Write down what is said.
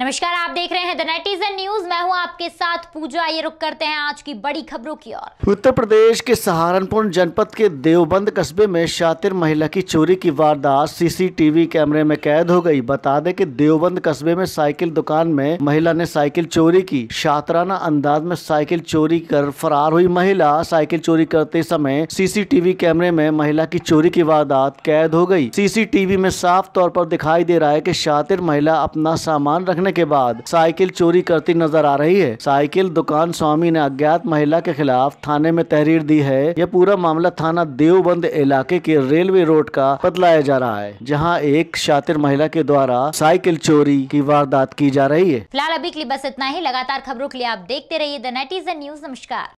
नमस्कार आप देख रहे हैं द नेटिजन न्यूज मैं हूं आपके साथ पूजा ये रुक करते हैं आज की बड़ी खबरों की ओर उत्तर प्रदेश के सहारनपुर जनपद के देवबंद कस्बे में शातिर महिला की चोरी की वारदात सीसीटीवी कैमरे में कैद हो गई बता दें कि देवबंद कस्बे में साइकिल दुकान में महिला ने साइकिल चोरी की शातराना अंदाज में साइकिल चोरी कर फरार हुई महिला साइकिल चोरी करते समय सीसीटीवी कैमरे में महिला की चोरी की वारदात कैद हो गयी सीसीटीवी में साफ तौर पर दिखाई दे रहा है की शातिर महिला अपना सामान रखने करने के बाद साइकिल चोरी करती नजर आ रही है साइकिल दुकान स्वामी ने अज्ञात महिला के खिलाफ थाने में तहरीर दी है यह पूरा मामला थाना देवबंद इलाके के रेलवे रोड का बतलाया जा रहा है जहाँ एक शातिर महिला के द्वारा साइकिल चोरी की वारदात की जा रही है फिलहाल अभी के लिए बस इतना ही लगातार खबरों के लिए आप देखते रहिए द नेटिजन न्यूज नमस्कार